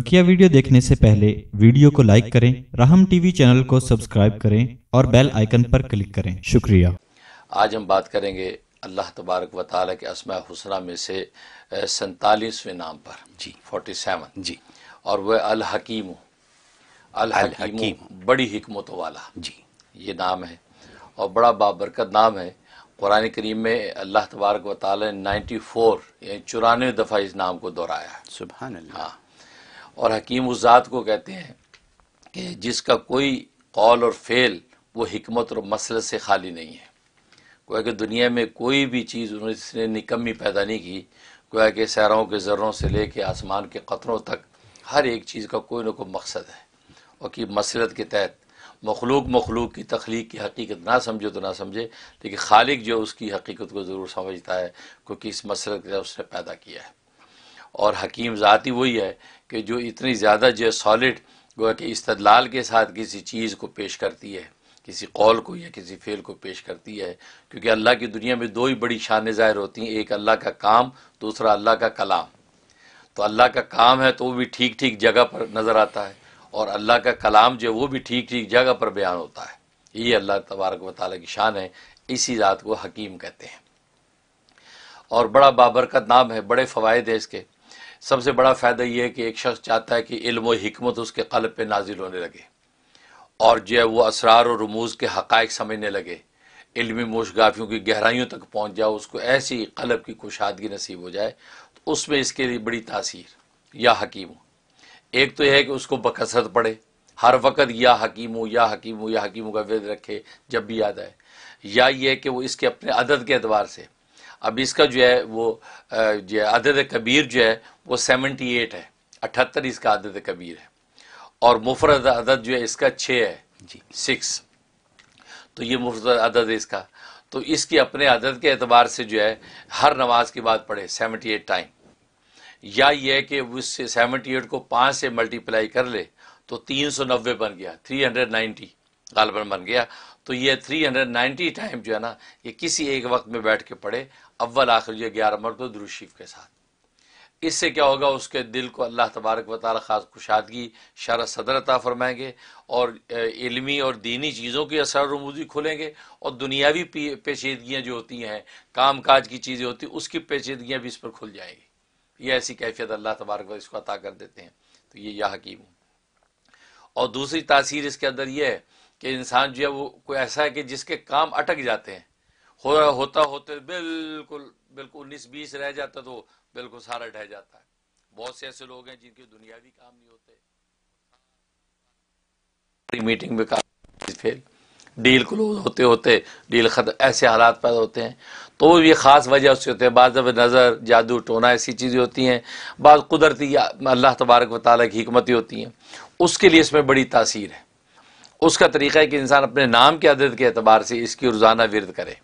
बकिया वीडियो देखने से पहले वीडियो को लाइक करें राहम टीवी चैनल को सब्सक्राइब करें और बेल आइकन पर क्लिक करें शुक्रिया आज हम बात करेंगे अल्लाह तबारक वाल के असमा हुसना में से सैतालीसवें नाम पर जी फोर्टी सेवन जी और वह अल हकीम अल हकीम बड़ी हमत वाला जी ये नाम है और बड़ा बाबरकत नाम है कुरान करीम में अल्लाह तबारक वाल ने नाइन्टी फोर यानी चौरानवे दफ़ा इस नाम को दोहराया सुबह हाँ और हकीम उस ज़ात को कहते हैं कि जिसका कोई कौल और फेल वो हमत और मसल से खाली नहीं है गोया कि दुनिया में कोई भी चीज़ उसने निकम्मी पैदा नहीं की गोया कि सैरों के जरों से ले कर आसमान के क़तरों तक हर एक चीज़ का कोई ना कोई मकसद है और कि मसलत के तहत मखलूक मखलूक की तख्लीक की हकीकत ना समझे तो ना समझे लेकिन खालिक जो उसकी हकीकत को ज़रूर समझता है क्योंकि इस मसलत के उसने पैदा किया है और हकीम ज़ाती वही है कि जो इतनी ज़्यादा जो सॉलिड गोया कि इस्तलाल के साथ किसी चीज़ को पेश करती है किसी कौल को या किसी फेल को पेश करती है क्योंकि अल्लाह की दुनिया में दो ही बड़ी शान ज़ाहिर होती हैं एक अल्लाह का काम दूसरा अल्लाह का कलाम तो अल्लाह का काम है तो वो भी ठीक ठीक जगह पर नज़र आता है और अल्लाह का कलाम जो है वो भी ठीक ठीक जगह पर बयान होता है ये अल्लाह तबारक वाली की शान है इसी ज़ात को हकीम कहते हैं और बड़ा बाबरकत नाम है बड़े फ़वाद है इसके सबसे बड़ा फ़ायदा यह है कि एक शख्स चाहता है कि इल्म व हमत उसके कलब पे नाजिल होने लगे और जो है वो असरार और रमूज़ के हक़ समझने लगे इलमी मोशगाफियों की गहराइयों तक पहुँच जाओ उसको ऐसी कलब की कुशादगी नसीब हो जाए तो उसमें इसके लिए बड़ी तासीर या हकीम हो एक तो यह है कि उसको बकसरत पड़े हर वक्त या हकीम हो या हकीम हो या हकीम का वेद रखे जब भी याद आए या ये कि वो इसके अपने अदद के अतबार से अब इसका जो है वो जो है अदद कबीर जो है वो सेवेंटी एट है अठहत्तर इसका अदद कबीर है और मुफरत अदद जो है इसका छः है जी सिक्स तो ये मुफरत अदद है इसका तो इसकी अपने अदद के अतबार से जो है हर नमाज के बाद पढ़े सेवेंटी एट टाइम या ये कि उससे सेवेंटी एट को पाँच से मल्टीप्लाई कर ले तो तीन सौ नब्बे बन गया थ्री हंड्रेड नाइन्टी गालबन बन गया तो ये थ्री हंड्रेड नाइन्टी टाइम जो है ना ये किसी एक वक्त में बैठ के पढ़े अव्वल आखिर ये ग्यारह मरतब दुरुशीफ के साथ इससे क्या होगा उसके दिल को अल्लाह तबारक व ख़ास कुशादगी शरा सदर अता फरमाएंगे और इलमी और दीनी चीज़ों की असर रमूजी खुलेंगे और दुनियावी पेचीदगियाँ जो होती हैं काम काज की चीज़ें होती हैं उसकी पेचीदगियाँ भी इस पर खुल जाएंगी ये ऐसी कैफियत अल्लाह तबारक इसको अता कर देते हैं तो ये यह हकीम और दूसरी तासीर इसके अंदर यह है कि इंसान जो है वो कोई ऐसा है कि जिसके काम अटक जाते हैं हो, होता होते बिल्कुल बिल्कुल उन्नीस बीस रह जाता तो बिल्कुल सारा ढह जाता है बहुत से ऐसे लोग हैं जिनके दुनियावी काम नहीं होते मीटिंग में काम फेल डील क्लोज होते होते डील खत्म ऐसे हालात पैदा होते हैं तो वो ये ख़ास वजह उससे होते हैं बाद नज़र जादू टोना ऐसी चीज़ें होती हैं बाद कुदरती अल्लाह तबारक व ताली की हमतें होती हैं उसके लिए इसमें बड़ी तासीर है उसका तरीका है कि इंसान अपने नाम की आदत के अतबार से इसकी रोज़ाना विरद करे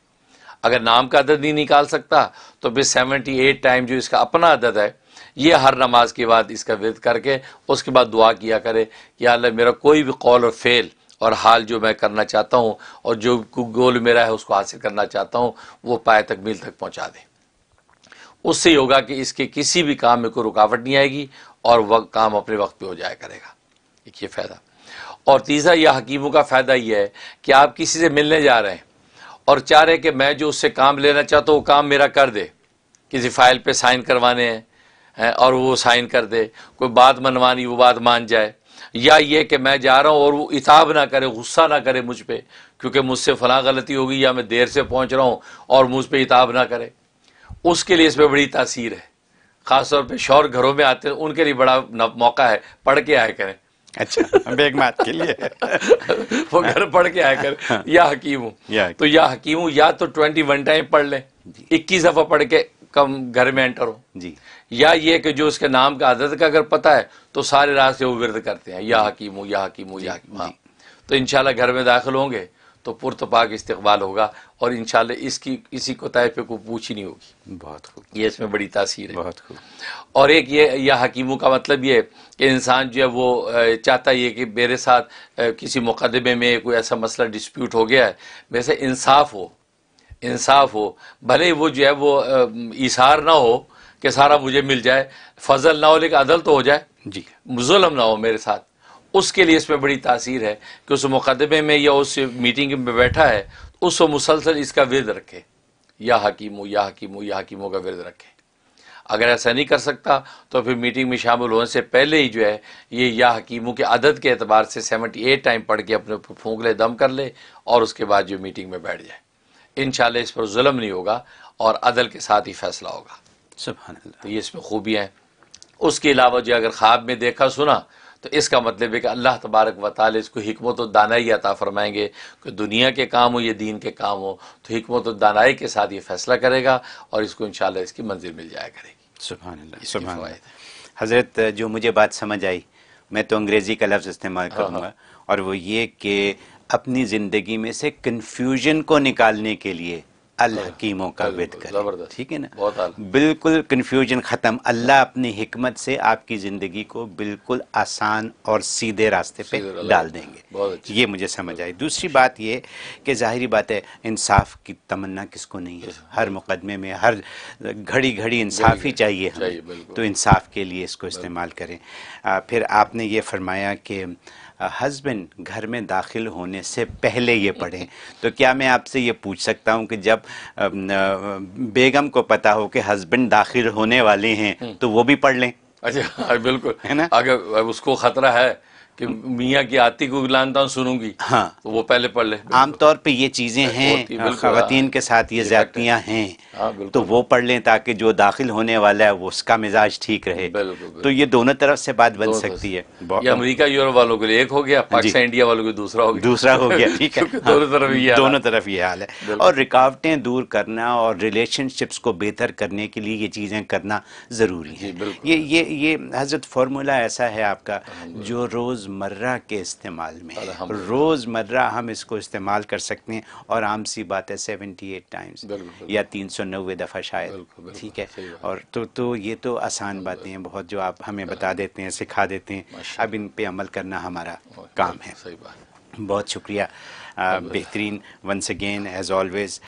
अगर नाम का अदद नहीं निकाल सकता तो फिर सेवेंटी एट टाइम जो इसका अपना अदद है ये हर नमाज के बाद इसका विद करके उसके बाद दुआ किया करे कि अल्लाह मेरा कोई भी कौल और फेल और हाल जो मैं करना चाहता हूँ और जो गोल मेरा है उसको हासिल करना चाहता हूँ वो पाए तक मिल तक पहुँचा दें उससे होगा कि इसके किसी भी काम में कोई रुकावट नहीं आएगी और वह काम अपने वक्त पे हो जाया करेगा एक ये फ़ायदा और तीसरा यह हकीमों का फ़ायदा यह है कि आप किसी से मिलने जा रहे हैं और चाह रहे कि मैं जो उससे काम लेना चाहता हूँ वो काम मेरा कर दे किसी फाइल पे साइन करवाने हैं और वो साइन कर दे कोई बात मनवानी वो बात मान जाए या ये कि मैं जा रहा हूँ और वो इताब ना करे गुस्सा ना करे मुझ पर क्योंकि मुझसे फ़लाँ गलती होगी या मैं देर से पहुँच रहा हूँ और मुझ पर इताब ना करे उसके लिए इस पर बड़ी तासीर है ख़ासतौर पर शौर घरों में आते हैं उनके लिए बड़ा मौका है पढ़ के आया करें अच्छा के लिए वो घर पढ़ के आकर हाँ। या हकीम हूँ तो या हकीम हूँ या तो ट्वेंटी वन टाइम पढ़ लें इक्कीस दफ़ा पढ़ के कम घर में एंटर हो जी या ये कि जो उसके नाम का आदत का अगर पता है तो सारे रास्ते वो विरद करते हैं या हकीम हूँ या हकीम हूँ या हकीम हाँ तो इनशाला घर में दाखिल होंगे तो पुरतपाक तो इस्तबाल होगा और इन इसकी किसी को पर कोई पूछ ही नहीं होगी बहुत खूब ये इसमें बड़ी तासीर है बहुत खूब और एक ये यह हकीमों का मतलब ये कि इंसान जो है वो चाहता है कि मेरे साथ किसी मुकदमे में कोई ऐसा मसला डिस्प्यूट हो गया है वैसे इंसाफ हो इंसाफ हो भले वो जो है वो इशार ना हो कि सारा मुझे मिल जाए फजल ना हो लेकिन अदल तो हो जाए जी मुजलम ना हो मेरे साथ उसके लिए इसमें बड़ी तासीर है कि उस मुकदमे में या उस मीटिंग में बैठा है तो उस मुसलसल इसका विरद रखे या हकीमों या हकीमों या हकीमों का विरद रखे अगर ऐसा नहीं कर सकता तो फिर मीटिंग में शामिल होने से पहले ही जो है ये या हकीमों के आदत के अतबार से सेवेंटी एट टाइम पढ़ के अपने ऊपर फूंक ले दम कर ले और उसके बाद जो मीटिंग में बैठ जाए इन इस पर जुलम नहीं होगा और अदल के साथ ही फैसला होगा तो ये इसमें खूबियाँ हैं उसके अलावा जो अगर ख्वाब में देखा सुना तो इसका मतलब है कि अल्लाह तबारक वाल इसको हमत दानाई अता फ़रमाएँगे कि दुनिया के काम हो या दीन के काम हो तो हमत दानाई के साथ ये फ़ैसला करेगा और इसको इन इसकी मंजिल मिल जाया करेगी सुबह सुबह हज़रत जो मुझे बात समझ आई मैं तो अंग्रेज़ी का लफ्ज़ इस्तेमाल हाँ, हाँ। करूँगा और वो ये कि अपनी ज़िंदगी में से कन्फ्यूजन को निकालने के लिए अल हकीमों का विद कर ठीक है ना बिल्कुल कन्फ्यूजन ख़त्म अल्लाह अपनी हिकमत से आपकी ज़िंदगी को बिल्कुल आसान और सीधे रास्ते पे डाल देंगे ये मुझे समझ आई दूसरी बात ये कि ज़ाहरी बात है इंसाफ की तमन्ना किसको नहीं है अच्छा। हर मुकदमे में हर घड़ी घड़ी इंसाफ ही चाहिए हमें तो इंसाफ के लिए इसको इस्तेमाल करें फिर आपने ये फरमाया कि हस्बैंड घर में दाखिल होने से पहले ये पढ़ें तो क्या मैं आपसे ये पूछ सकता हूँ कि जब बेगम को पता हो कि हस्बैंड दाखिल होने वाले हैं हम्म। तो वो भी पढ़ लें अच्छा बिल्कुल है ना अगर उसको खतरा है कि मियाँ की आती को लानता सुनूंगी हाँ तो वो पहले पढ़ ले आमतौर पे ये चीज़ें हैं खातन के साथ ये ज्यादतियाँ हैं हाँ, तो वो पढ़ लें ताकि जो दाखिल होने वाला है वो उसका मिजाज ठीक रहे तो ये दोनों तरफ से बात बन सकती है ये अमेरिका यूरोप वालों के लिए एक हो गया हाँ पाकिस्तान इंडिया वालों के दूसरा हो गया दूसरा हो गया ठीक है दोनों तरफ ये दोनों तरफ ये हाल है और रुकावटें दूर करना और रिलेशनशिप्स को बेहतर करने के लिए ये चीज़ें करना ज़रूरी है ये ये ये हजरत फार्मूला ऐसा है आपका हाँ जो रोज़ रोज़मर्रा के इस्तेमाल में रोज़मर्रा हम इसको इस्तेमाल कर सकते हैं और आम सी बात है सेवेंटी एट टाइम्स या तीन सौ नबे दफ़ा शायद ठीक है और तो तो ये तो आसान बातें हैं बहुत जो आप हमें बता देते हैं सिखा देते हैं अब इन पर अमल करना हमारा काम है बहुत शुक्रिया बेहतरीन वंस अगेन एज़ ऑलवेज़